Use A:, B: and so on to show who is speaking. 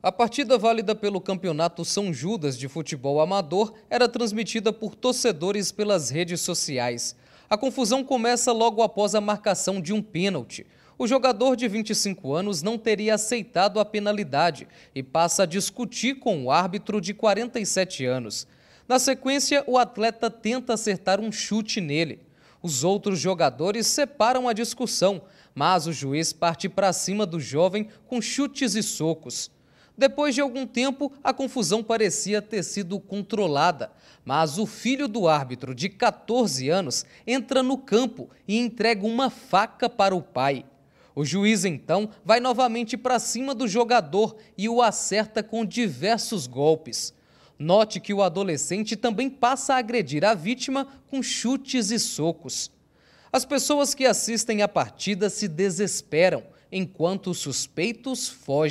A: A partida válida pelo Campeonato São Judas de Futebol Amador era transmitida por torcedores pelas redes sociais. A confusão começa logo após a marcação de um pênalti. O jogador de 25 anos não teria aceitado a penalidade e passa a discutir com o árbitro de 47 anos. Na sequência, o atleta tenta acertar um chute nele. Os outros jogadores separam a discussão, mas o juiz parte para cima do jovem com chutes e socos. Depois de algum tempo, a confusão parecia ter sido controlada, mas o filho do árbitro, de 14 anos, entra no campo e entrega uma faca para o pai. O juiz então vai novamente para cima do jogador e o acerta com diversos golpes. Note que o adolescente também passa a agredir a vítima com chutes e socos. As pessoas que assistem à partida se desesperam, enquanto os suspeitos fogem.